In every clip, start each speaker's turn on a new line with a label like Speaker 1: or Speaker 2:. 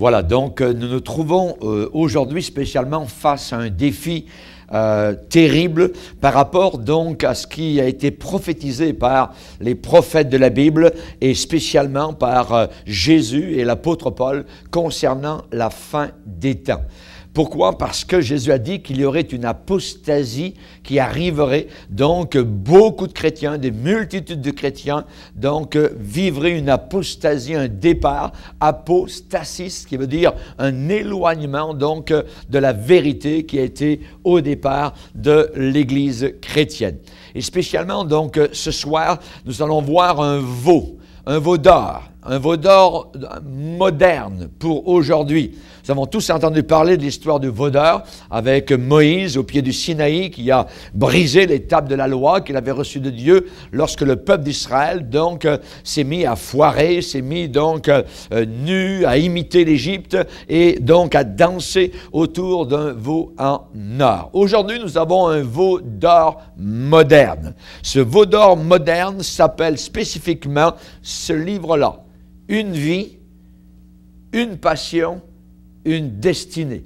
Speaker 1: Voilà, donc euh, nous nous trouvons euh, aujourd'hui spécialement face à un défi euh, terrible par rapport donc à ce qui a été prophétisé par les prophètes de la Bible et spécialement par Jésus et l'apôtre Paul concernant la fin des temps. Pourquoi Parce que Jésus a dit qu'il y aurait une apostasie qui arriverait. Donc, beaucoup de chrétiens, des multitudes de chrétiens, donc, euh, vivraient une apostasie, un départ, apostasis, qui veut dire un éloignement, donc, euh, de la vérité qui a été au départ de l'Église chrétienne. Et spécialement, donc, euh, ce soir, nous allons voir un veau, un veau d'or, un veau d'or moderne pour aujourd'hui. Nous avons tous entendu parler de l'histoire du Vaudeur avec Moïse au pied du Sinaï qui a brisé les tables de la loi qu'il avait reçue de Dieu lorsque le peuple d'Israël donc euh, s'est mis à foirer, s'est mis donc euh, euh, nu à imiter l'Égypte et donc à danser autour d'un veau en or. Aujourd'hui, nous avons un veau d'or moderne. Ce veau d'or moderne s'appelle spécifiquement ce livre-là, Une vie, une passion, une destinée.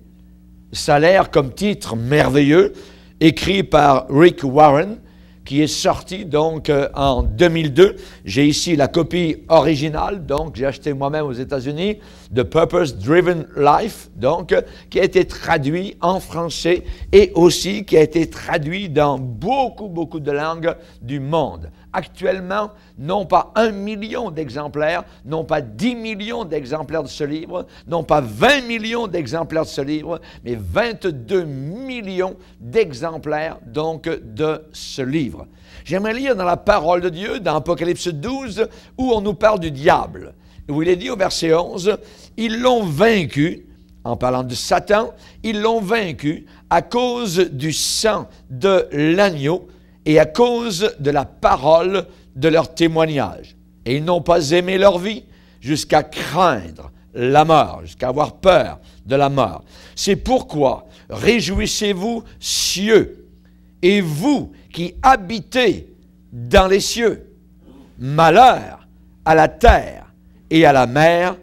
Speaker 1: Ça comme titre merveilleux, écrit par Rick Warren, qui est sorti donc euh, en 2002. J'ai ici la copie originale, donc j'ai acheté moi-même aux États-Unis, The Purpose Driven Life, donc qui a été traduit en français et aussi qui a été traduit dans beaucoup beaucoup de langues du monde actuellement non pas un million d'exemplaires, non pas 10 millions d'exemplaires de ce livre, non pas 20 millions d'exemplaires de ce livre, mais 22 millions d'exemplaires donc de ce livre. J'aimerais lire dans la parole de Dieu, dans Apocalypse 12, où on nous parle du diable, où il est dit au verset 11, ils l'ont vaincu, en parlant de Satan, ils l'ont vaincu à cause du sang de l'agneau et à cause de la parole de leur témoignage. Et ils n'ont pas aimé leur vie jusqu'à craindre la mort, jusqu'à avoir peur de la mort. C'est pourquoi réjouissez-vous cieux, et vous qui habitez dans les cieux. Malheur à la terre et à la mer,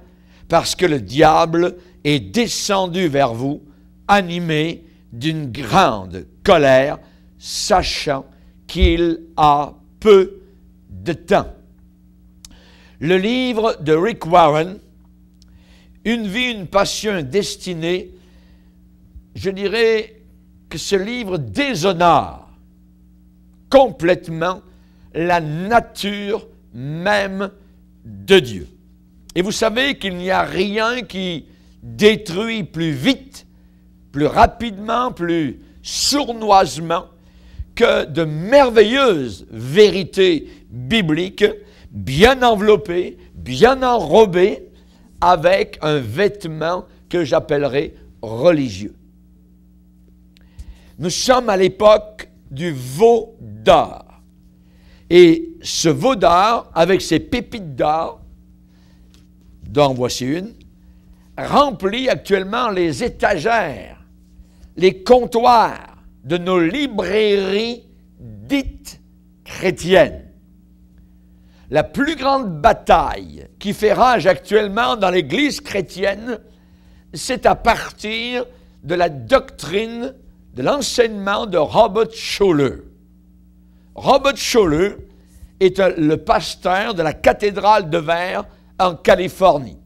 Speaker 1: parce que le diable est descendu vers vous, animé d'une grande colère, sachant qu'il a peu de temps. Le livre de Rick Warren, Une vie, une passion destinée, je dirais que ce livre déshonore complètement la nature même de Dieu. Et vous savez qu'il n'y a rien qui détruit plus vite, plus rapidement, plus sournoisement de merveilleuses vérités bibliques, bien enveloppées, bien enrobées, avec un vêtement que j'appellerai religieux. Nous sommes à l'époque du veau d'or. Et ce veau d'art, avec ses pépites d'or, dont voici une, remplit actuellement les étagères, les comptoirs, de nos librairies dites chrétiennes. La plus grande bataille qui fait rage actuellement dans l'Église chrétienne, c'est à partir de la doctrine, de l'enseignement de Robert Schole. Robert Schole est le pasteur de la cathédrale de Verre en Californie.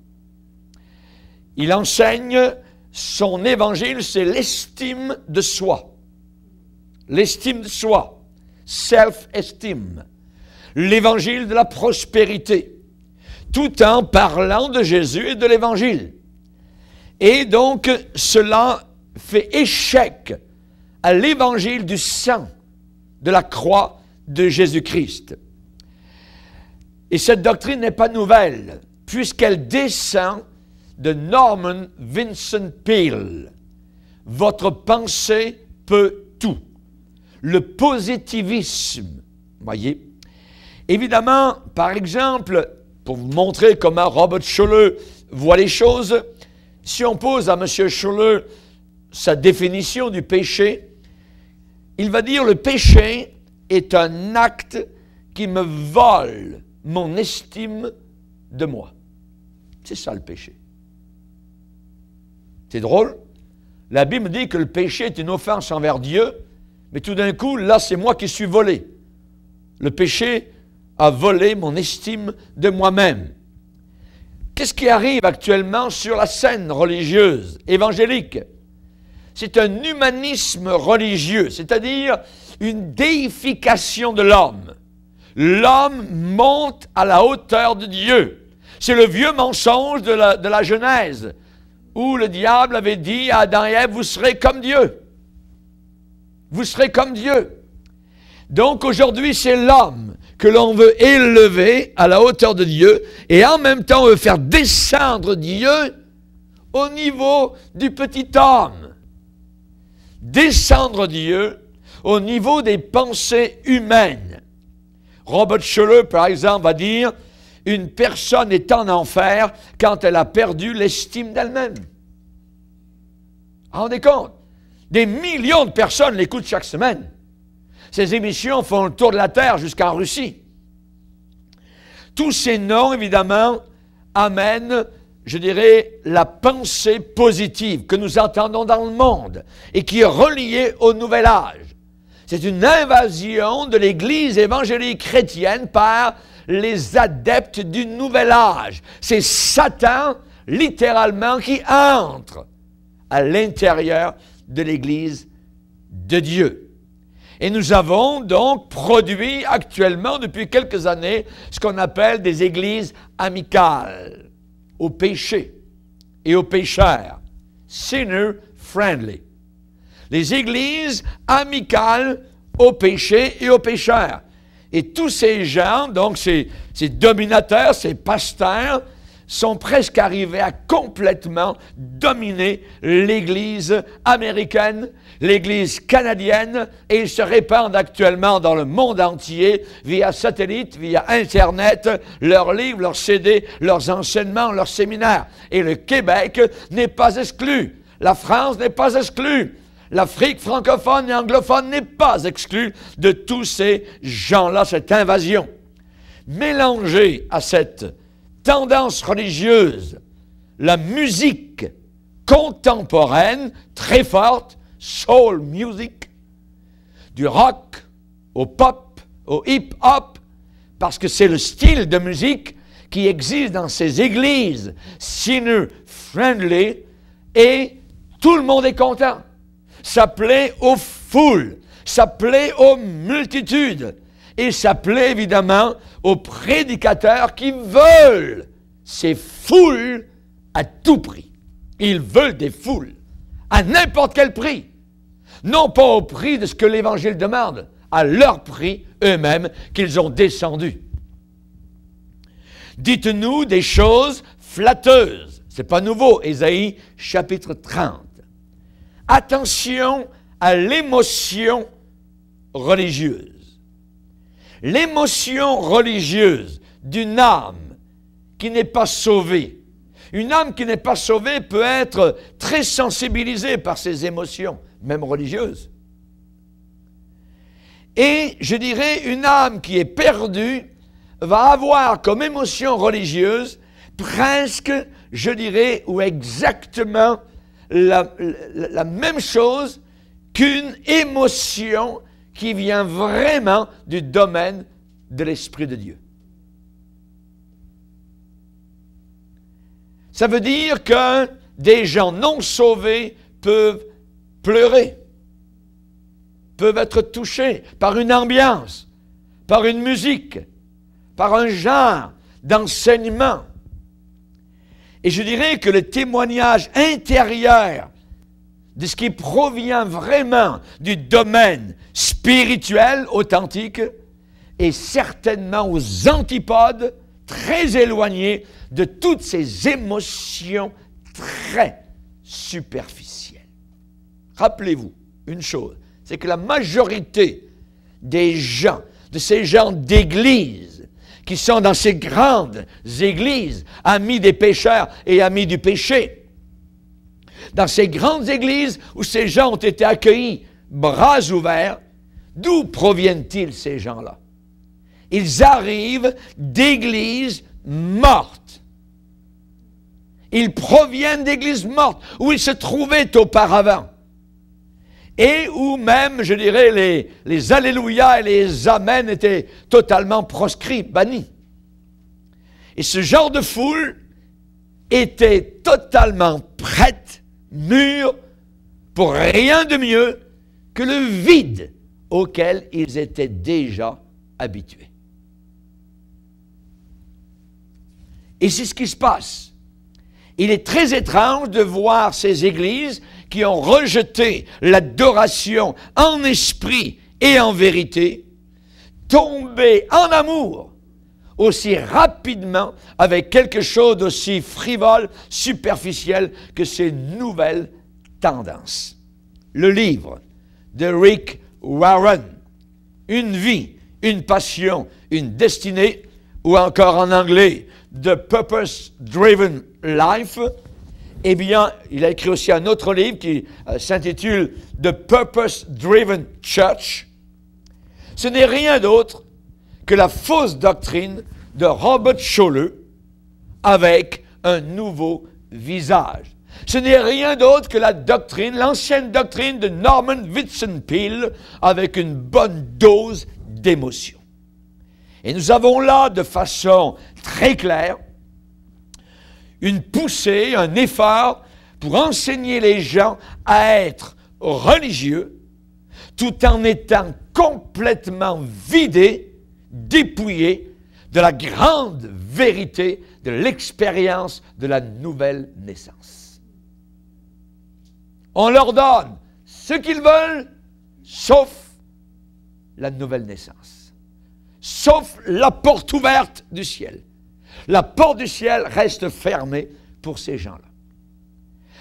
Speaker 1: Il enseigne son évangile, c'est l'estime de soi l'estime de soi, self-esteem, l'évangile de la prospérité, tout en parlant de Jésus et de l'évangile. Et donc cela fait échec à l'évangile du sang, de la croix de Jésus-Christ. Et cette doctrine n'est pas nouvelle, puisqu'elle descend de Norman Vincent Peale. Votre pensée peut tout le positivisme. Voyez Évidemment, par exemple, pour vous montrer comment Robert Schuller voit les choses, si on pose à M. Schuller sa définition du péché, il va dire le péché est un acte qui me vole mon estime de moi. C'est ça le péché. C'est drôle. La Bible dit que le péché est une offense envers Dieu mais tout d'un coup, là, c'est moi qui suis volé. Le péché a volé mon estime de moi-même. Qu'est-ce qui arrive actuellement sur la scène religieuse, évangélique C'est un humanisme religieux, c'est-à-dire une déification de l'homme. L'homme monte à la hauteur de Dieu. C'est le vieux mensonge de la, Genèse, où le diable avait dit à Adam et Ève, vous serez comme Dieu. Vous serez comme Dieu. Donc aujourd'hui, c'est l'homme que l'on veut élever à la hauteur de Dieu et en même temps on veut faire descendre Dieu au niveau du petit homme. Descendre Dieu au niveau des pensées humaines. Robert Schuller, par exemple, va dire Une personne est en enfer quand elle a perdu l'estime d'elle-même. Rendez compte des millions de personnes l'écoutent chaque semaine. Ces émissions font le tour de la Terre jusqu'en Russie. Tous ces noms, évidemment, amènent, je dirais, la pensée positive que nous entendons dans le monde et qui est reliée au nouvel âge. C'est une invasion de l'Église évangélique chrétienne par les adeptes du nouvel âge. C'est Satan, littéralement, qui entre à l'intérieur de l'Église de Dieu. Et nous avons donc produit actuellement depuis quelques années ce qu'on appelle des églises amicales au péché et aux pécheurs, sinner friendly. Les églises amicales au péché et aux pécheurs. Et tous ces gens, donc ces, ces dominateurs, ces pasteurs, sont presque arrivés à complètement dominer l'Église américaine, l'Église canadienne, et ils se répandent actuellement dans le monde entier via satellite, via Internet, leurs livres, leurs CD, leurs enseignements, leurs séminaires. Et le Québec n'est pas exclu. La France n'est pas exclue. L'Afrique francophone et anglophone n'est pas exclue de tous ces gens-là, cette invasion. Mélanger à cette tendance religieuse, la musique contemporaine très forte, soul music, du rock au pop, au hip-hop, parce que c'est le style de musique qui existe dans ces églises sinner-friendly et tout le monde est content. Ça plaît aux foules, ça plaît aux multitudes et s'appeler évidemment aux prédicateurs qui veulent ces foules à tout prix. Ils veulent des foules, à n'importe quel prix. Non pas au prix de ce que l'Évangile demande, à leur prix eux-mêmes qu'ils ont descendu. Dites-nous des choses flatteuses. C'est pas nouveau, Ésaïe chapitre 30. Attention à l'émotion religieuse l'émotion religieuse d'une âme qui n'est pas sauvée. Une âme qui n'est pas sauvée peut être très sensibilisée par ses émotions, même religieuses. Et je dirais, une âme qui est perdue va avoir comme émotion religieuse presque, je dirais, ou exactement la, même chose qu'une émotion qui vient vraiment du domaine de l'Esprit de Dieu. Ça veut dire que des gens non sauvés peuvent pleurer, peuvent être touchés par une ambiance, par une musique, par un genre d'enseignement. Et je dirais que le témoignage intérieur de ce qui provient vraiment du domaine spirituel authentique et certainement aux antipodes, très éloignés de toutes ces émotions très superficielles. Rappelez-vous une chose, c'est que la majorité des gens, de ces gens d'église, qui sont dans ces grandes églises, amis des pécheurs et amis du péché, dans ces grandes églises où ces gens ont été accueillis bras ouverts, d'où proviennent-ils ces gens-là Ils arrivent d'églises mortes. Ils proviennent d'églises mortes où ils se trouvaient auparavant. Et où même, je dirais, les, les Alléluia et les Amen étaient totalement proscrits, bannis. Et ce genre de foule était totalement prête mûrs pour rien de mieux que le vide auquel ils étaient déjà habitués. Et c'est ce qui se passe. Il est très étrange de voir ces églises qui ont rejeté l'adoration en esprit et en vérité tomber en amour aussi rapidement avec quelque chose d'aussi frivole, superficiel que ces nouvelles tendances. Le livre de Rick Warren, Une vie, une passion, une destinée, ou encore en anglais, The Purpose Driven Life, eh bien, il a écrit aussi un autre livre qui euh, s'intitule The Purpose Driven Church. Ce n'est rien d'autre que la fausse doctrine de Robert Scholle avec un nouveau visage. Ce n'est rien d'autre que la doctrine, l'ancienne doctrine de Norman Peale avec une bonne dose d'émotion. Et nous avons là, de façon très claire, une poussée, un effort pour enseigner les gens à être religieux tout en étant complètement vidés dépouillés de la grande vérité de l'expérience de la nouvelle naissance. On leur donne ce qu'ils veulent, sauf la nouvelle naissance, sauf la porte ouverte du ciel. La porte du ciel reste fermée pour ces gens-là.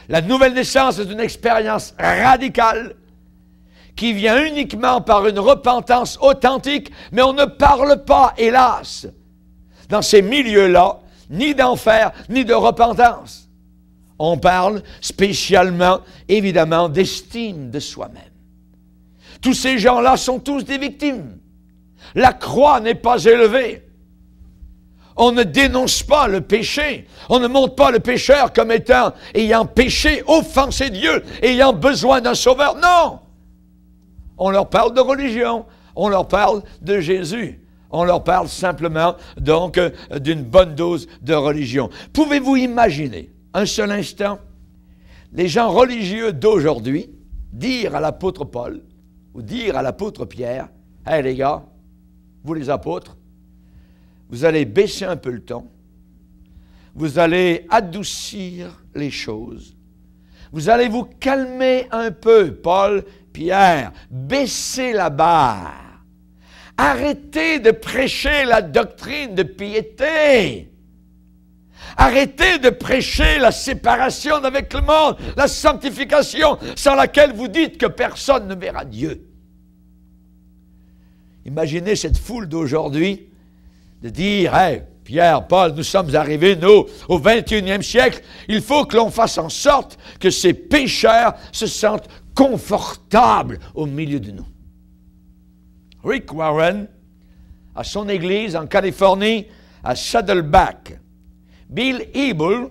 Speaker 1: La nouvelle naissance est une expérience radicale qui vient uniquement par une repentance authentique, mais on ne parle pas, hélas, dans ces milieux-là, ni d'enfer, ni de repentance. On parle spécialement, évidemment, d'estime de soi-même. Tous ces gens-là sont tous des victimes. La croix n'est pas élevée. On ne dénonce pas le péché. On ne montre pas le pécheur comme étant ayant péché, offensé Dieu, ayant besoin d'un sauveur. Non on leur parle de religion, on leur parle de Jésus. On leur parle simplement donc euh, d'une bonne dose de religion. Pouvez-vous imaginer un seul instant les gens religieux d'aujourd'hui dire à l'apôtre Paul ou dire à l'apôtre Pierre, Hé les gars, vous les apôtres, vous allez baisser un peu le temps, vous allez adoucir les choses, vous allez vous calmer un peu. Paul Pierre, baissez la barre. Arrêtez de prêcher la doctrine de piété. Arrêtez de prêcher la séparation avec le monde, la sanctification sans laquelle vous dites que personne ne verra Dieu. Imaginez cette foule d'aujourd'hui de dire, Pierre, Paul, nous sommes arrivés, nous, au 21e siècle, il faut que l'on fasse en sorte que ces pécheurs se sentent confortable au milieu de nous. Rick Warren, à son église en Californie, à Saddleback. Bill Ebel,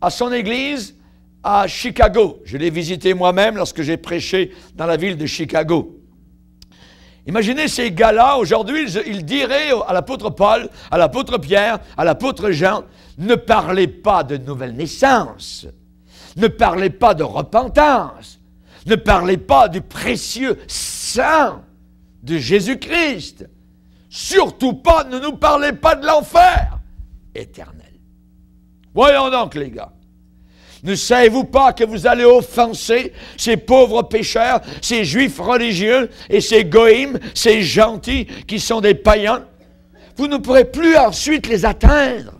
Speaker 1: à son église à Chicago. Je l'ai visité moi-même lorsque j'ai prêché dans la ville de Chicago. Imaginez ces gars-là, aujourd'hui, ils, diraient à l'apôtre Paul, à l'apôtre Pierre, à l'apôtre Jean, ne parlez pas de nouvelle naissance, ne parlez pas de repentance, ne parlez pas du précieux saint, de Jésus-Christ. Surtout pas, ne nous parlez pas de l'enfer éternel. Voyons donc, les gars. Ne savez-vous pas que vous allez offenser ces pauvres pécheurs, ces juifs religieux et ces goïmes, ces gentils qui sont des païens Vous ne pourrez plus ensuite les atteindre.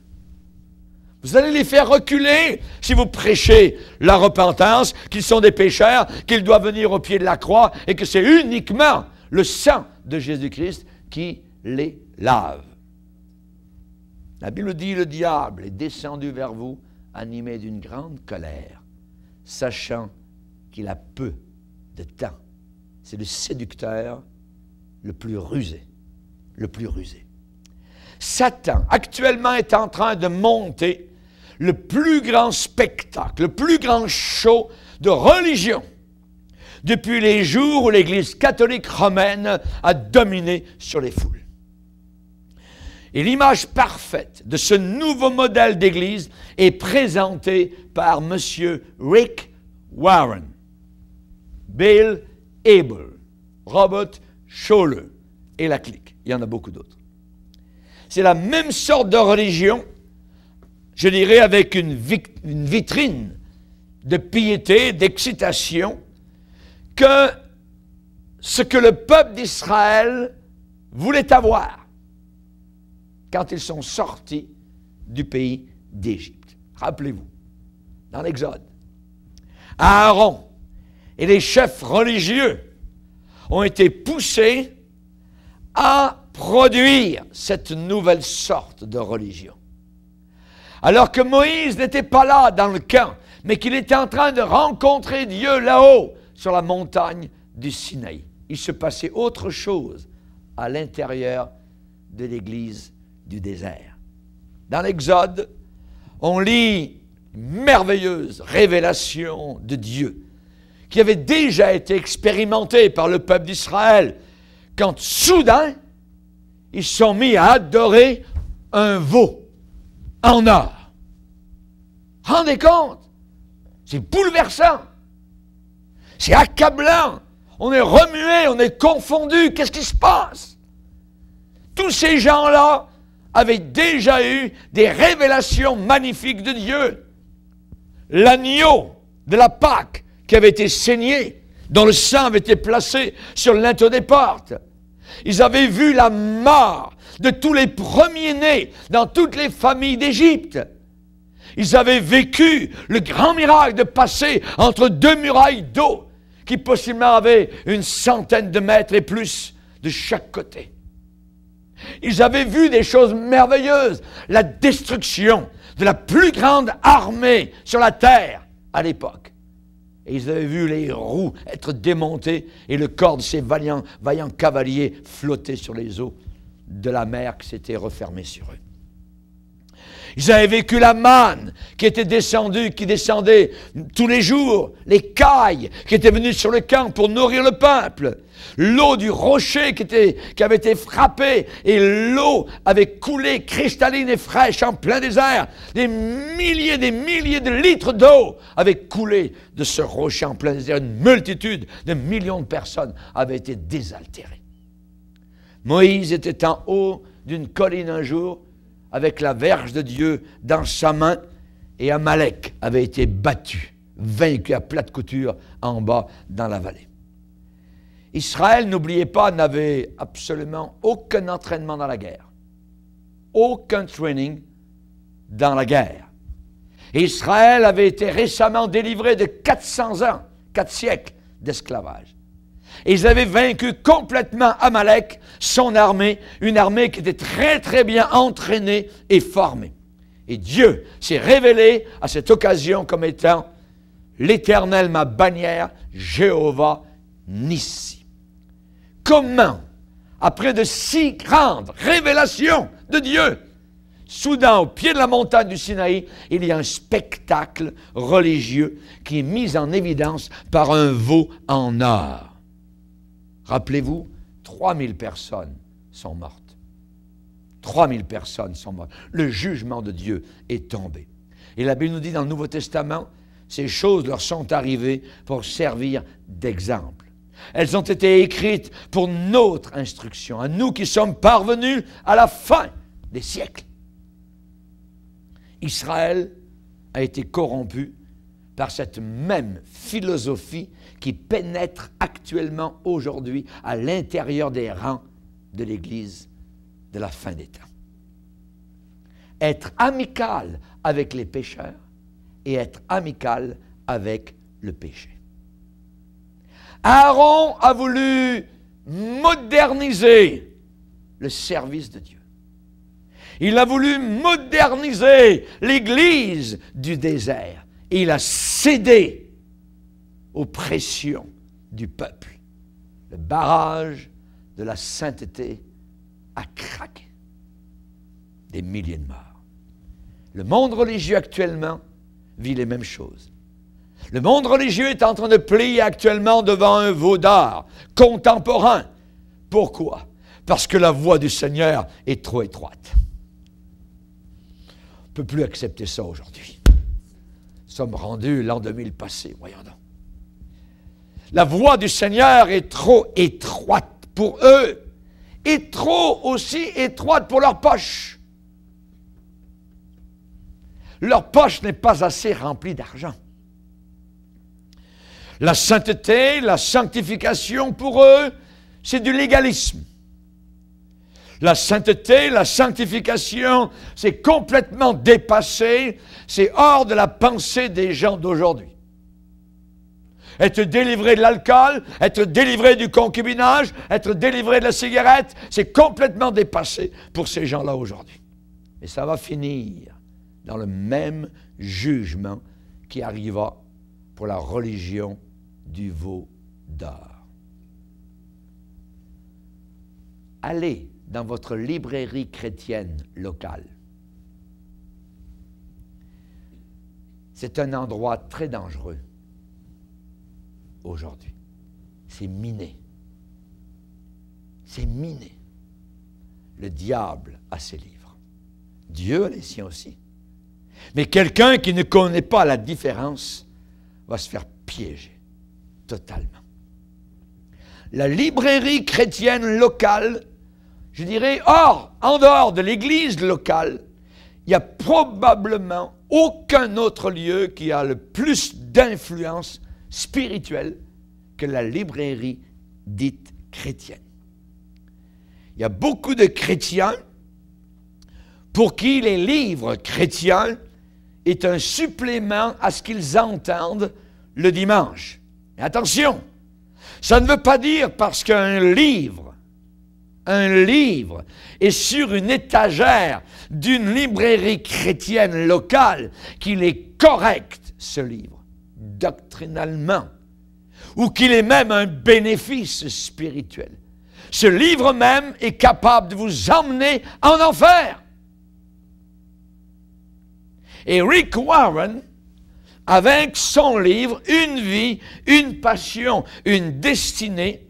Speaker 1: Vous allez les faire reculer si vous prêchez la repentance, qu'ils sont des pécheurs, qu'ils doivent venir au pied de la croix et que c'est uniquement le sang de Jésus-Christ qui les lave. La Bible dit, le diable est descendu vers vous animé d'une grande colère, sachant qu'il a peu de temps. C'est le séducteur le plus rusé, le plus rusé. Satan actuellement est en train de monter le plus grand spectacle, le plus grand show de religion depuis les jours où l'Église catholique romaine a dominé sur les foules. Et l'image parfaite de ce nouveau modèle d'Église est présentée par M. Rick Warren, Bill Abel, Robert Scholle et la clique. Il y en a beaucoup d'autres. C'est la même sorte de religion je dirais avec une, vitrine de piété, d'excitation, que ce que le peuple d'Israël voulait avoir quand ils sont sortis du pays d'Égypte. Rappelez-vous, dans l'Exode, Aaron et les chefs religieux ont été poussés à produire cette nouvelle sorte de religion alors que Moïse n'était pas là dans le camp, mais qu'il était en train de rencontrer Dieu là-haut, sur la montagne du Sinaï. Il se passait autre chose à l'intérieur de l'église du désert. Dans l'Exode, on lit une merveilleuse révélation de Dieu qui avait déjà été expérimentée par le peuple d'Israël quand soudain ils sont mis à adorer un veau en or. Rendez compte C'est bouleversant. C'est accablant. On est remué, on est confondu. Qu'est-ce qui se passe Tous ces gens-là avaient déjà eu des révélations magnifiques de Dieu. L'agneau de la Pâque qui avait été saigné, dont le sang avait été placé sur l'intérieur des portes. Ils avaient vu la mort de tous les premiers-nés dans toutes les familles d'Égypte. Ils avaient vécu le grand miracle de passer entre deux murailles d'eau qui possiblement avaient une centaine de mètres et plus de chaque côté. Ils avaient vu des choses merveilleuses, la destruction de la plus grande armée sur la terre à l'époque. Et ils avaient vu les roues être démontées et le corps de ces vaillants, vaillants cavaliers flotter sur les eaux de la mer qui s'était refermée sur eux. Ils avaient vécu la manne qui était descendue, qui descendait tous les jours, les cailles qui étaient venues sur le camp pour nourrir le peuple, l'eau du rocher qui, était, qui avait été frappée et l'eau avait coulé cristalline et fraîche en plein désert. Des milliers, des milliers de litres d'eau avaient coulé de ce rocher en plein désert. Une multitude de millions de personnes avaient été désaltérées. Moïse était en haut d'une colline un jour avec la verge de Dieu dans sa main et Amalek avait été battu, vaincu à plate couture en bas dans la vallée. Israël, n'oubliez pas, n'avait absolument aucun entraînement dans la guerre, aucun training dans la guerre. Israël avait été récemment délivré de 400 ans, 4 siècles d'esclavage. Et ils avaient vaincu complètement Amalek, son armée, une armée qui était très très bien entraînée et formée. Et Dieu s'est révélé à cette occasion comme étant l'Éternel ma bannière, Jéhovah Nissi. Comment, après de si grandes révélations de Dieu, soudain au pied de la montagne du Sinaï, il y a un spectacle religieux qui est mis en évidence par un veau en or. Rappelez-vous, 3000 personnes sont mortes. 3000 personnes sont mortes. Le jugement de Dieu est tombé. Et la Bible nous dit dans le Nouveau Testament, ces choses leur sont arrivées pour servir d'exemple. Elles ont été écrites pour notre instruction, à nous qui sommes parvenus à la fin des siècles. Israël a été corrompu par cette même philosophie qui pénètre actuellement aujourd'hui à l'intérieur des rangs de l'Église de la fin des temps. Être amical avec les pécheurs et être amical avec le péché. Aaron a voulu moderniser le service de Dieu. Il a voulu moderniser l'Église du désert il a cédé aux pressions du peuple. Le barrage de la sainteté a craqué. Des milliers de morts. Le monde religieux actuellement vit les mêmes choses. Le monde religieux est en train de plier actuellement devant un veau contemporain. Pourquoi Parce que la voie du Seigneur est trop étroite. On ne peut plus accepter ça aujourd'hui sommes rendus l'an 2000 passé, voyons donc. La voie du Seigneur est trop étroite pour eux et trop aussi étroite pour leur poche. Leur poche n'est pas assez remplie d'argent. La sainteté, la sanctification pour eux, c'est du légalisme. La sainteté, la sanctification, c'est complètement dépassé, c'est hors de la pensée des gens d'aujourd'hui. Être délivré de l'alcool, être délivré du concubinage, être délivré de la cigarette, c'est complètement dépassé pour ces gens-là aujourd'hui. Et ça va finir dans le même jugement qui arriva pour la religion du veau d'or. Allez dans votre librairie chrétienne locale. C'est un endroit très dangereux aujourd'hui. C'est miné. C'est miné. Le diable a ses livres. Dieu a les siens aussi. Mais quelqu'un qui ne connaît pas la différence va se faire piéger totalement. La librairie chrétienne locale je dirais, or, en dehors de l'église locale, il n'y a probablement aucun autre lieu qui a le plus d'influence spirituelle que la librairie dite chrétienne. Il y a beaucoup de chrétiens pour qui les livres chrétiens est un supplément à ce qu'ils entendent le dimanche. Mais attention, ça ne veut pas dire parce qu'un livre un livre et sur une étagère d'une librairie chrétienne locale qu'il est correct, ce livre, doctrinalement, ou qu'il est même un bénéfice spirituel. Ce livre même est capable de vous emmener en enfer. Et Rick Warren, avec son livre Une vie, une passion, une destinée,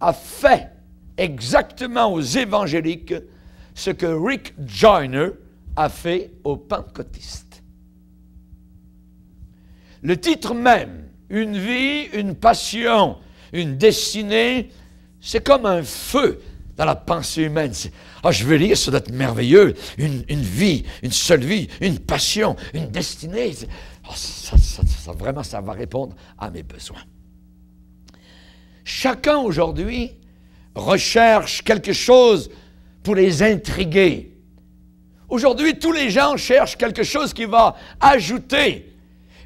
Speaker 1: a fait exactement aux évangéliques ce que Rick Joyner a fait aux pentecôtistes. Le titre même, Une vie, une passion, une destinée, c'est comme un feu dans la pensée humaine. Ah, je veux lire, ça doit être merveilleux. Une, une, vie, une seule vie, une passion, une destinée. Ah, ça, vraiment, ça va répondre à mes besoins. Chacun aujourd'hui recherchent quelque chose pour les intriguer. Aujourd'hui, tous les gens cherchent quelque chose qui va ajouter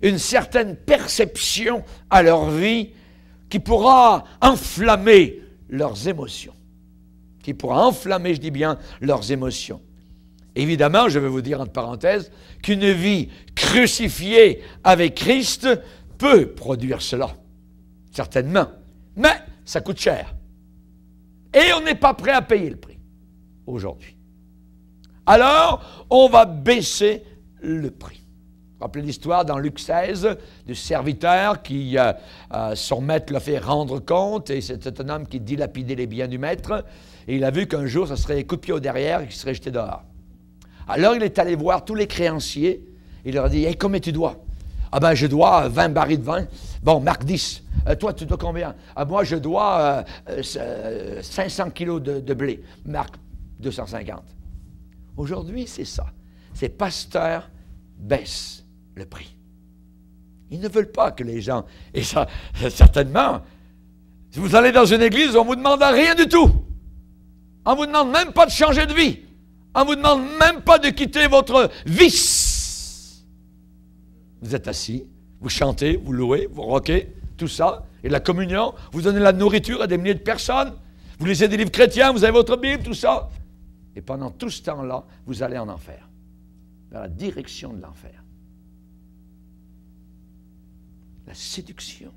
Speaker 1: une certaine perception à leur vie qui pourra enflammer leurs émotions. Qui pourra enflammer, je dis bien, leurs émotions. Évidemment, je vais vous dire entre parenthèses qu'une vie crucifiée avec Christ peut produire cela, certainement. Mais ça coûte cher. Et on n'est pas prêt à payer le prix aujourd'hui. Alors, on va baisser le prix. Rappelez l'histoire dans Luc 16 du serviteur qui, euh, euh, son maître l'a fait rendre compte, et c'est un homme qui dilapidait les biens du maître, et il a vu qu'un jour, ça serait coupé au derrière et qu'il serait jeté dehors. Alors il est allé voir tous les créanciers, il leur a dit Hey, eh, combien tu dois Ah ben, je dois 20 barils de vin. Bon, marque 10. Euh, toi, tu dois combien ah, Moi, je dois 500 euh, euh, kilos de, blé. Marc, 250. Aujourd'hui, c'est ça. Ces pasteurs baissent le prix. Ils ne veulent pas que les gens. Et ça, certainement, si vous allez dans une église, on ne vous demande rien du tout. On ne vous demande même pas de changer de vie. On ne vous demande même pas de quitter votre vice. Vous êtes assis, vous chantez, vous louez, vous roquez tout ça, et la communion. Vous donnez la nourriture à des milliers de personnes. Vous lisez des livres chrétiens, vous avez votre Bible, tout ça. Et pendant tout ce temps-là, vous allez en enfer, dans la direction de l'enfer. La séduction,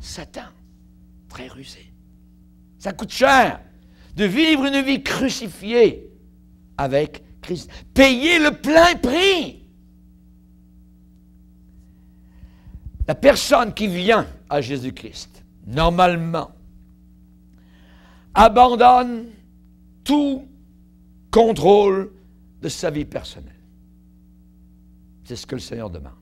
Speaker 1: Satan, très rusé. Ça coûte cher de vivre une vie crucifiée avec Christ. Payer le plein prix. La personne qui vient à Jésus-Christ, normalement, abandonne tout contrôle de sa vie personnelle. C'est ce que le Seigneur demande.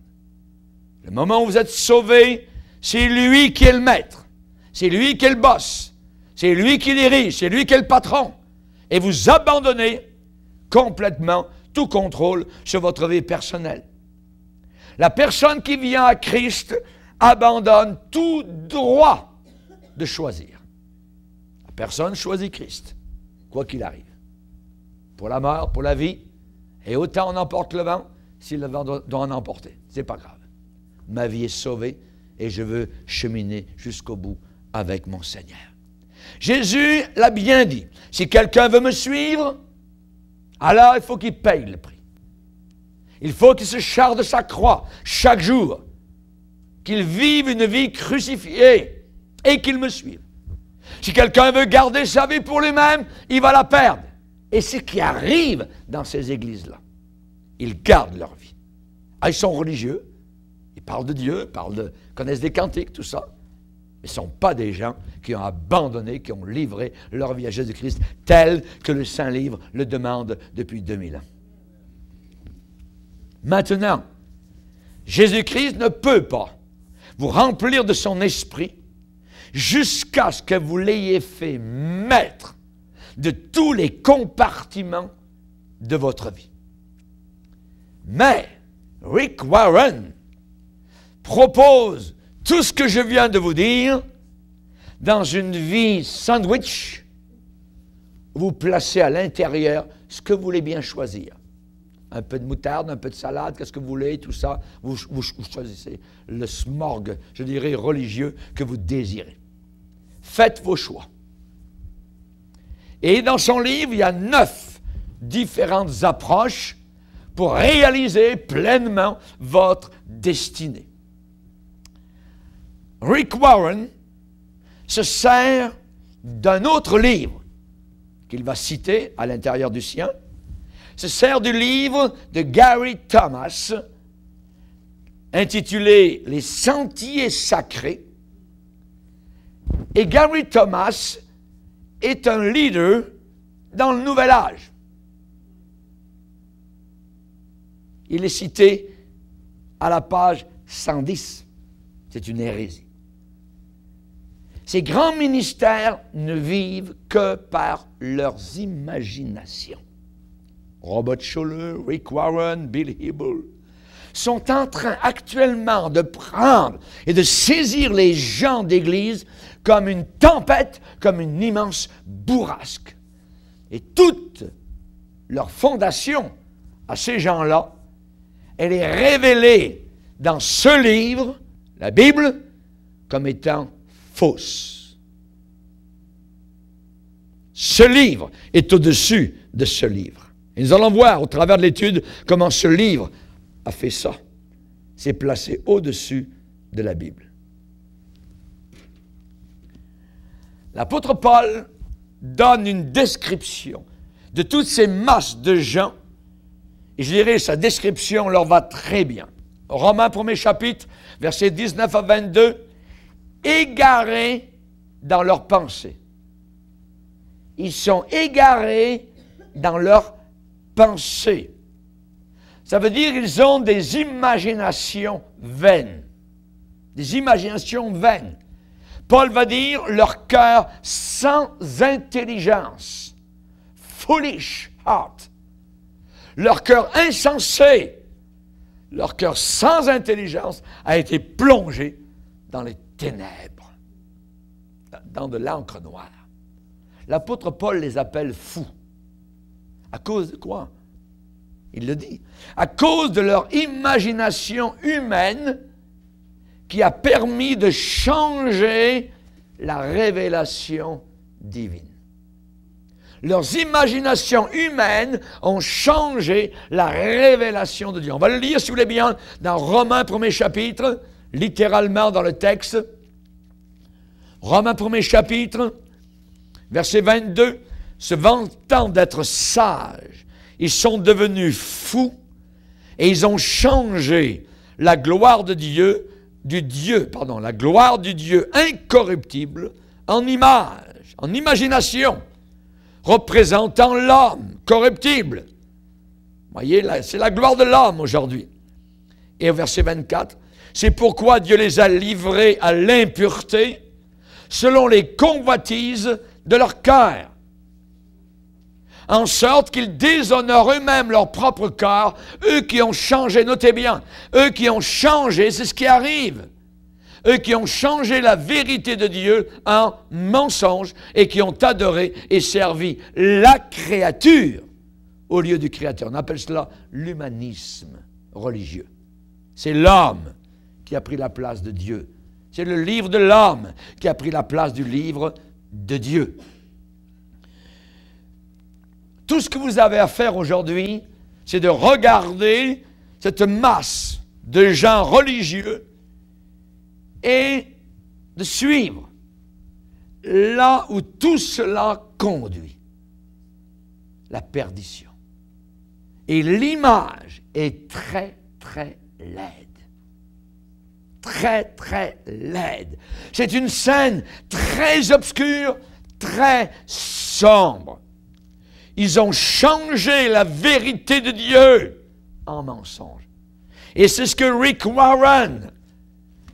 Speaker 1: Le moment où vous êtes sauvé, c'est lui qui est le maître, c'est lui qui est le boss, c'est lui qui dirige, c'est lui qui est le patron. Et vous abandonnez complètement tout contrôle sur votre vie personnelle. La personne qui vient à Christ abandonne tout droit de choisir. La personne choisit Christ, quoi qu'il arrive. Pour la mort, pour la vie. Et autant on emporte le vent, si le vent doit en emporter. C'est pas grave. Ma vie est sauvée et je veux cheminer jusqu'au bout avec mon Seigneur. Jésus l'a bien dit. Si quelqu'un veut me suivre, alors il faut qu'il paye le prix. Il faut qu'il se charge de sa croix chaque jour, qu'il vive une vie crucifiée et qu'il me suive. Si quelqu'un veut garder sa vie pour lui-même, il va la perdre. Et ce qui arrive dans ces églises-là, ils gardent leur vie. Ah, ils sont religieux, ils parlent de Dieu, parlent de, connaissent des cantiques, tout ça. Mais ne sont pas des gens qui ont abandonné, qui ont livré leur vie à Jésus-Christ tel que le Saint-Livre le demande depuis 2000 ans. Maintenant, Jésus-Christ ne peut pas vous remplir de son esprit jusqu'à ce que vous l'ayez fait maître de tous les compartiments de votre vie. Mais Rick Warren propose tout ce que je viens de vous dire dans une vie sandwich, vous placez à l'intérieur ce que vous voulez bien choisir un peu de moutarde, un peu de salade, qu'est-ce que vous voulez, tout ça. Vous, choisissez le smorgue, je dirais, religieux que vous désirez. Faites vos choix. Et dans son livre, il y a neuf différentes approches pour réaliser pleinement votre destinée. Rick Warren se sert d'un autre livre qu'il va citer à l'intérieur du sien, se sert du livre de Gary Thomas intitulé Les sentiers sacrés. Et Gary Thomas est un leader dans le Nouvel Âge. Il est cité à la page 110. C'est une hérésie. Ces grands ministères ne vivent que par leurs imaginations. Robert Schuller, Rick Warren, Bill Hebel sont en train actuellement de prendre et de saisir les gens d'Église comme une tempête, comme une immense bourrasque. Et toute leur fondation à ces gens-là, elle est révélée dans ce livre, la Bible, comme étant fausse. Ce livre est au-dessus de ce livre. Et nous allons voir au travers de l'étude comment ce livre a fait ça. C'est placé au-dessus de la Bible. L'apôtre Paul donne une description de toutes ces masses de gens. Et je dirais, sa description leur va très bien. Romains 1er chapitre, versets 19 à 22, égarés dans leurs pensées. Ils sont égarés dans pensée pensées. Ça veut dire qu'ils ont des imaginations vaines. Des imaginations vaines. Paul va dire leur cœur sans intelligence. Foolish heart. Leur cœur insensé. Leur cœur sans intelligence a été plongé dans les ténèbres, dans de l'encre noire. L'apôtre Paul les appelle fous. À cause de quoi Il le dit. À cause de leur imagination humaine qui a permis de changer la révélation divine. Leurs imaginations humaines ont changé la révélation de Dieu. On va le lire, si vous voulez bien, dans Romains 1er chapitre, littéralement dans le texte. Romains premier chapitre, verset 22 se vantant d'être sages, ils sont devenus fous et ils ont changé la gloire de Dieu, du Dieu, pardon, la gloire du Dieu incorruptible en image, en imagination, représentant l'homme corruptible. Voyez, c'est la gloire de l'homme aujourd'hui. Et au verset 24, c'est pourquoi Dieu les a livrés à l'impureté selon les convoitises de leur cœur en sorte qu'ils déshonorent eux-mêmes leur propre corps, eux qui ont changé, notez bien, eux qui ont changé, c'est ce qui arrive, eux qui ont changé la vérité de Dieu en mensonge et qui ont adoré et servi la créature au lieu du créateur. On appelle cela l'humanisme religieux. C'est l'homme qui a pris la place de Dieu. C'est le livre de l'homme qui a pris la place du livre de Dieu. Tout ce que vous avez à faire aujourd'hui, c'est de regarder cette masse de gens religieux et de suivre là où tout cela conduit. La perdition. Et l'image est très, très laide. Très, très laide. C'est une scène très obscure, très sombre. Ils ont changé la vérité de Dieu en mensonge. Et c'est ce que Rick Warren,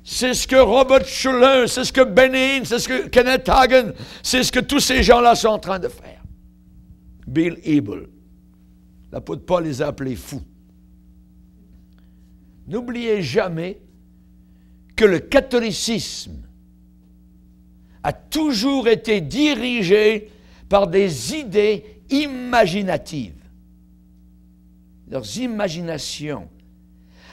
Speaker 1: c'est ce que Robert Schuller, c'est ce que Benin, c'est ce que Kenneth Hagen, c'est ce que tous ces gens-là sont en train de faire. Bill Ebel. L'apôtre Paul les a appelés fous. N'oubliez jamais que le catholicisme a toujours été dirigé par des idées imaginative. Leurs imaginations.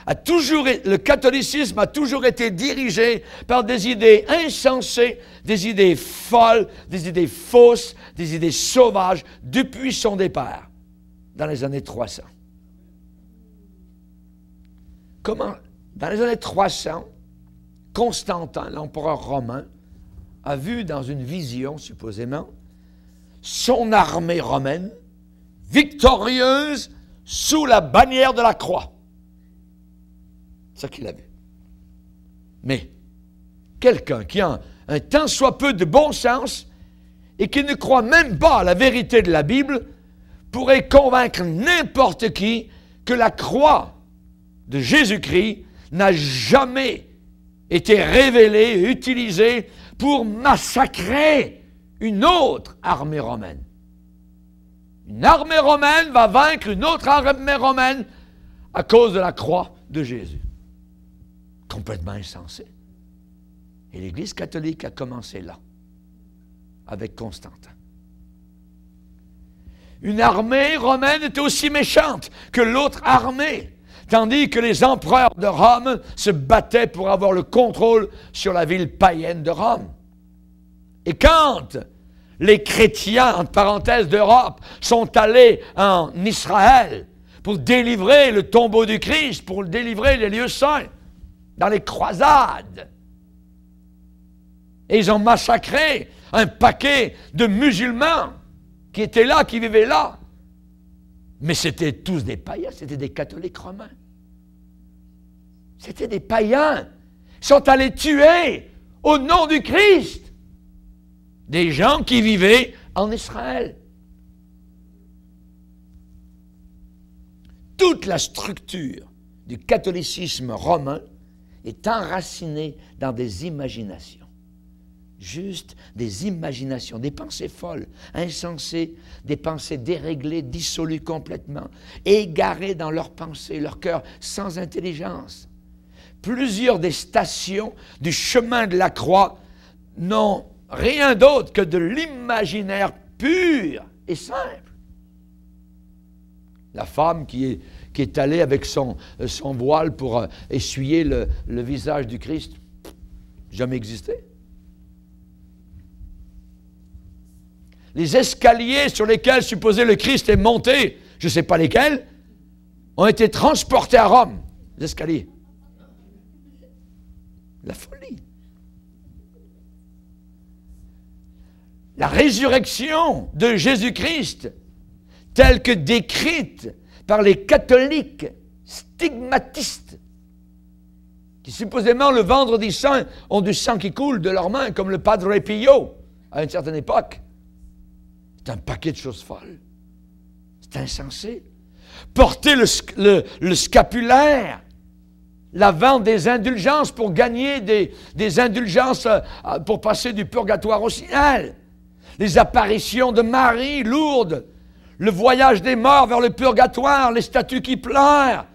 Speaker 1: A toujours, le catholicisme a toujours été dirigé par des idées insensées, des idées folles, des idées fausses, des idées sauvages depuis son départ, dans les années 300. Comment, dans les années 300, Constantin, l'empereur romain, a vu dans une vision, supposément, son armée romaine, victorieuse sous la bannière de la croix. C'est ça qu'il a vu. Mais quelqu'un qui a un, un tant soit peu de bon sens et qui ne croit même pas à la vérité de la Bible pourrait convaincre n'importe qui que la croix de Jésus-Christ n'a jamais été révélée utilisée pour massacrer une autre armée romaine. Une armée romaine va vaincre une autre armée romaine à cause de la croix de Jésus. Complètement insensé. Et l'Église catholique a commencé là, avec Constantin. Une armée romaine était aussi méchante que l'autre armée tandis que les empereurs de Rome se battaient pour avoir le contrôle sur la ville païenne de Rome. Et quand les chrétiens, en parenthèse d'Europe, sont allés en Israël pour délivrer le tombeau du Christ, pour délivrer les lieux saints, dans les croisades. Et ils ont massacré un paquet de musulmans qui étaient là, qui vivaient là. Mais c'était tous des païens, c'était des catholiques romains. C'était des païens. Ils sont allés tuer au nom du Christ des gens qui vivaient en Israël. Toute la structure du catholicisme romain est enracinée dans des imaginations. Juste des imaginations, des pensées folles, insensées, des pensées déréglées, dissolues complètement, égarées dans leurs pensées, leur cœurs sans intelligence. Plusieurs des stations du chemin de la croix n'ont rien d'autre que de l'imaginaire pur et simple. La femme qui est, qui est allée avec son, son voile pour euh, essuyer le, visage du Christ, jamais existé. Les escaliers sur lesquels supposé le Christ est monté, je ne sais pas lesquels, ont été transportés à Rome. Les escaliers. La folie. la résurrection de Jésus-Christ, telle que décrite par les catholiques stigmatistes, qui supposément le vendredi saint ont du sang qui coule de leurs mains, comme le Padre Pio à une certaine époque. C'est un paquet de choses folles. C'est insensé. Porter le, scapulaire, la vente des indulgences pour gagner des, des indulgences euh, pour passer du purgatoire au ciel les apparitions de Marie, Lourdes, le voyage des morts vers le purgatoire, les statues qui pleurent,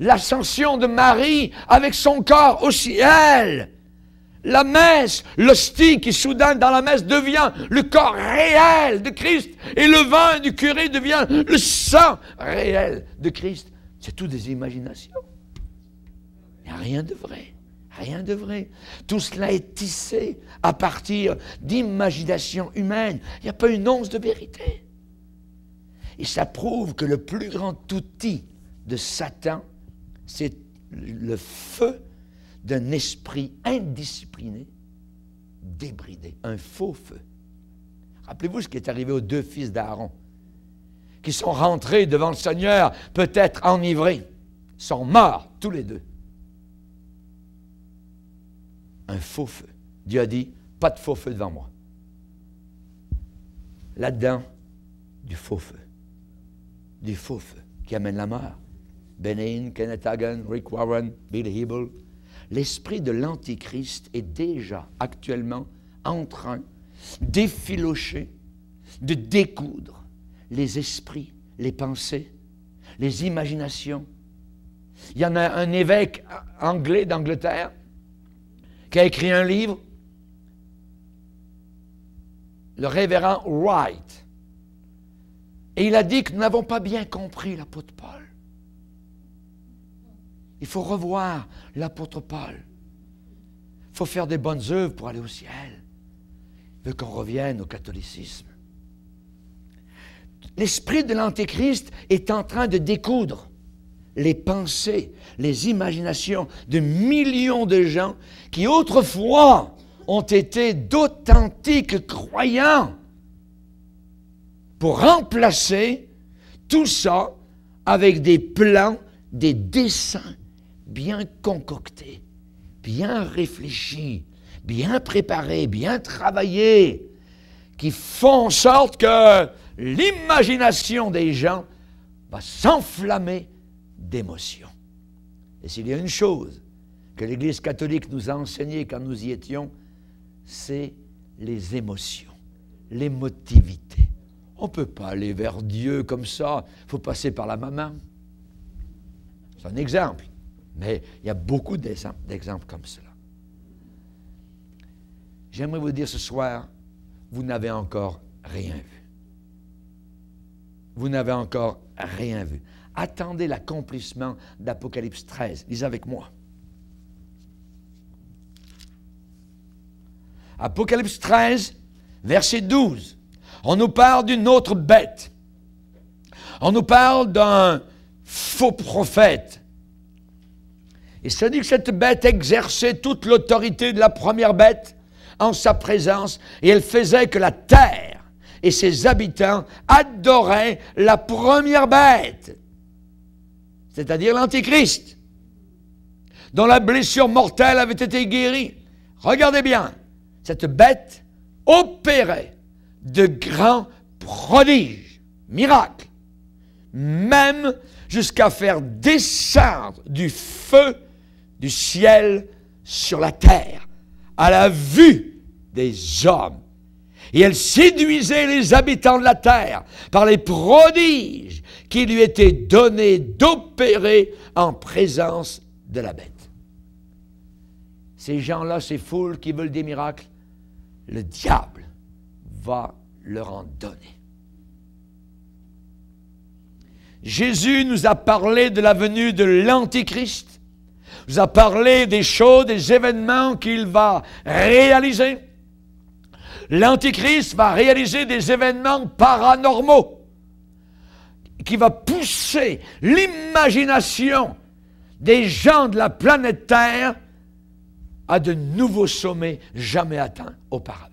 Speaker 1: l'ascension de Marie avec son corps au ciel, la messe, l'hostie qui soudain dans la messe devient le corps réel de Christ et le vin du curé devient le sang réel de Christ. C'est tout des imaginations. Il n'y a rien de vrai. Rien de vrai. Tout cela est tissé à partir d'imagination humaine. Il n'y a pas une once de vérité. Et ça prouve que le plus grand outil de Satan, c'est le feu d'un esprit indiscipliné, débridé, un faux feu. Rappelez-vous ce qui est arrivé aux deux fils d'Aaron, qui sont rentrés devant le Seigneur, peut-être enivrés, sont morts tous les deux un faux feu. Dieu a dit, pas de faux feu devant moi. Là-dedans, du faux feu. Du faux feu qui amène la mort. Benin, Kenneth Hagen, Rick Warren, Bill Hebel. L'esprit de l'Antichrist est déjà actuellement en train d'effilocher, de découdre les esprits, les pensées, les imaginations. Il y en a un évêque anglais d'Angleterre qui a écrit un livre, le révérend Wright. Et il a dit que nous n'avons pas bien compris l'apôtre Paul. Il faut revoir l'apôtre Paul. Il faut faire des bonnes œuvres pour aller au ciel. Il veut qu'on revienne au catholicisme. L'esprit de l'Antéchrist est en train de découdre les pensées, les imaginations de millions de gens qui autrefois ont été d'authentiques croyants pour remplacer tout ça avec des plans, des dessins bien concoctés, bien réfléchis, bien préparés, bien travaillés, qui font en sorte que l'imagination des gens va s'enflammer d'émotions. Et s'il y a une chose que l'Église catholique nous a enseignée quand nous y étions, c'est les émotions, l'émotivité. On ne peut pas aller vers Dieu comme ça, il faut passer par la maman. C'est un exemple, mais il y a beaucoup d'exemples comme cela. J'aimerais vous dire ce soir, vous n'avez encore rien vu. Vous n'avez encore rien vu attendez l'accomplissement d'Apocalypse 13. Lisez avec moi. Apocalypse 13, verset 12. On nous parle d'une autre bête. On nous parle d'un faux prophète. Et ça dit que cette bête exerçait toute l'autorité de la première bête en sa présence et elle faisait que la terre et ses habitants adoraient la première bête c'est-à-dire l'Antichrist, dont la blessure mortelle avait été guérie. Regardez bien, cette bête opérait de grands prodiges, miracles, même jusqu'à faire descendre du feu du ciel sur la terre, à la vue des hommes. Et elle séduisait les habitants de la terre par les prodiges qui lui étaient donnés d'opérer en présence de la bête. Ces gens-là, ces foules qui veulent des miracles, le diable va leur en donner. Jésus nous a parlé de la venue de l'Antichrist, nous a parlé des choses, des événements qu'il va réaliser. L'Antichrist va réaliser des événements paranormaux qui va pousser l'imagination des gens de la planète Terre à de nouveaux sommets jamais atteints auparavant.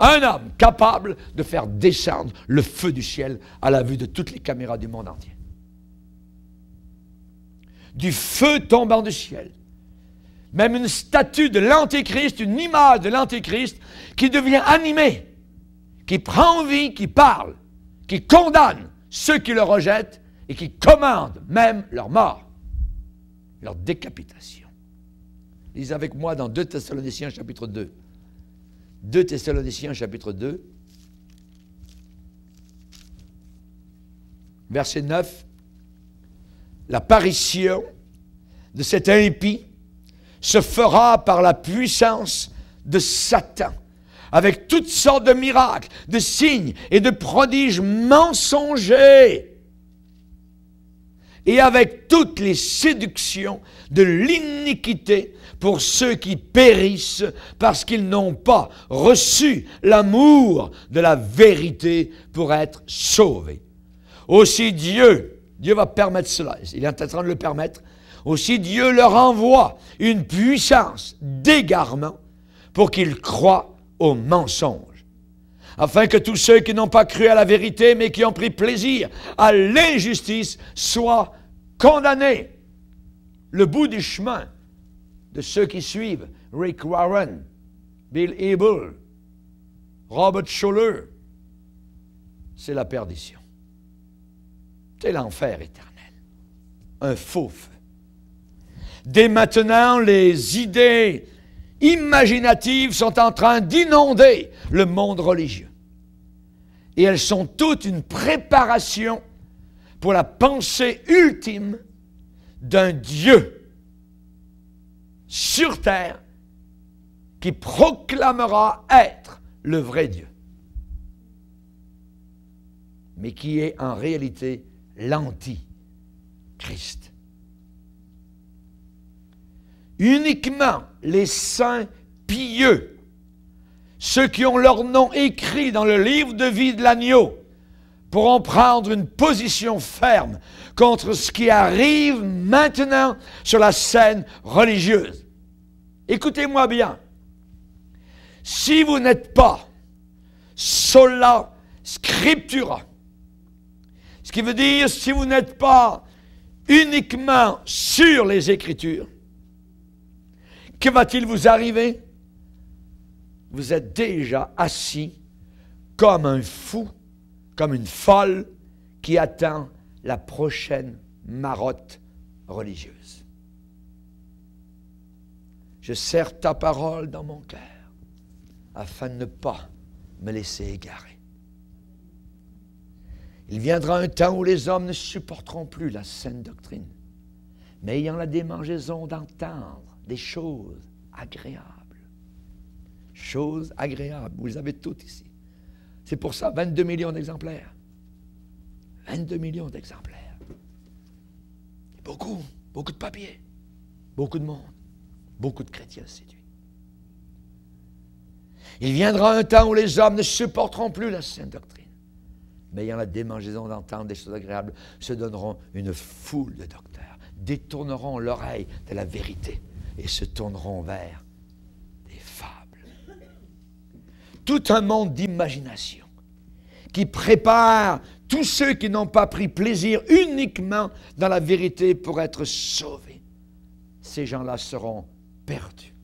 Speaker 1: Un homme capable de faire descendre le feu du ciel à la vue de toutes les caméras du monde entier. Du feu tombant du ciel même une statue de l'Antéchrist, une image de l'Antéchrist, qui devient animée, qui prend vie, qui parle, qui condamne ceux qui le rejettent et qui commande même leur mort, leur décapitation. Lisez avec moi dans 2 Thessaloniciens chapitre 2. 2 Thessaloniciens chapitre 2, verset 9, l'apparition de cet impie se fera par la puissance de Satan, avec toutes sortes de miracles, de signes et de prodiges mensongers, et avec toutes les séductions de l'iniquité pour ceux qui périssent parce qu'ils n'ont pas reçu l'amour de la vérité pour être sauvés. Aussi Dieu, Dieu va permettre cela, il est en train de le permettre, aussi Dieu leur envoie une puissance d'égarement pour qu'ils croient au mensonge, afin que tous ceux qui n'ont pas cru à la vérité, mais qui ont pris plaisir à l'injustice, soient condamnés. Le bout du chemin de ceux qui suivent Rick Warren, Bill Ebel, Robert Scholler, c'est la perdition. C'est l'enfer éternel. Un faux feu. Dès maintenant, les idées imaginatives sont en train d'inonder le monde religieux. Et elles sont toutes une préparation pour la pensée ultime d'un Dieu sur terre qui proclamera être le vrai Dieu, mais qui est en réalité l'anti-Christ uniquement les saints pieux, ceux qui ont leur nom écrit dans le livre de vie de l'agneau, pourront prendre une position ferme contre ce qui arrive maintenant sur la scène religieuse. Écoutez-moi bien. Si vous n'êtes pas sola scriptura, ce qui veut dire si vous n'êtes pas uniquement sur les Écritures, que va-t-il vous arriver Vous êtes déjà assis comme un fou, comme une folle qui attend la prochaine marotte religieuse. Je serre ta parole dans mon cœur afin de ne pas me laisser égarer. Il viendra un temps où les hommes ne supporteront plus la saine doctrine, mais ayant la démangeaison d'entendre des choses agréables. Choses agréables. Vous les avez toutes ici. C'est pour ça 22 millions d'exemplaires. 22 millions d'exemplaires. Beaucoup, beaucoup de papiers. beaucoup de monde, beaucoup de chrétiens séduits. Il viendra un temps où les hommes ne supporteront plus la sainte doctrine, mais ayant la démangeaison d'entendre des choses agréables, se donneront une foule de docteurs, détourneront l'oreille de la vérité et se tourneront vers des fables. Tout un monde d'imagination qui prépare tous ceux qui n'ont pas pris plaisir uniquement dans la vérité pour être sauvés. Ces gens-là seront perdus.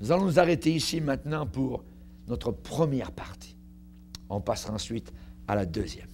Speaker 1: Nous allons nous arrêter ici maintenant pour notre première partie. On passera ensuite à la deuxième.